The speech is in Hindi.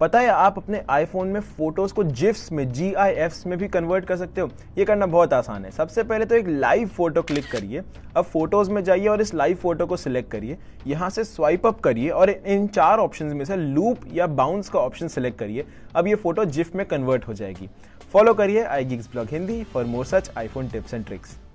पता है आप अपने आईफोन में फोटोज़ को जिफ्स में जी आई एफ्स में भी कन्वर्ट कर सकते हो ये करना बहुत आसान है सबसे पहले तो एक लाइव फ़ोटो क्लिक करिए अब फोटोज़ में जाइए और इस लाइव फ़ोटो को सिलेक्ट करिए यहाँ से स्वाइप अप करिए और इन चार ऑप्शन में से लूप या बाउंस का ऑप्शन सिलेक्ट करिए अब ये फ़ोटो जिफ्ट में कन्वर्ट हो जाएगी फॉलो करिए I geeks blog Hindi for more such iPhone tips and tricks